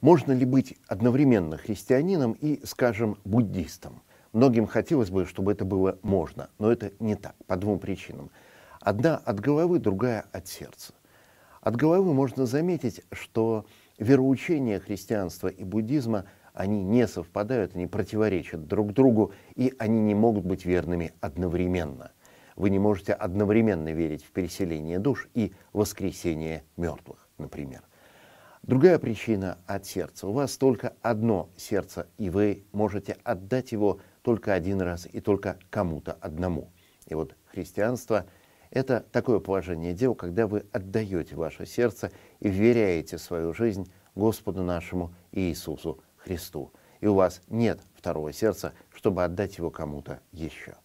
Можно ли быть одновременно христианином и, скажем, буддистом? Многим хотелось бы, чтобы это было можно, но это не так, по двум причинам. Одна от головы, другая от сердца. От головы можно заметить, что вероучения христианства и буддизма, они не совпадают, они противоречат друг другу, и они не могут быть верными одновременно. Вы не можете одновременно верить в переселение душ и воскресение мертвых, например. Другая причина от сердца. У вас только одно сердце, и вы можете отдать его только один раз и только кому-то одному. И вот христианство – это такое положение дел, когда вы отдаете ваше сердце и вверяете свою жизнь Господу нашему Иисусу Христу. И у вас нет второго сердца, чтобы отдать его кому-то еще.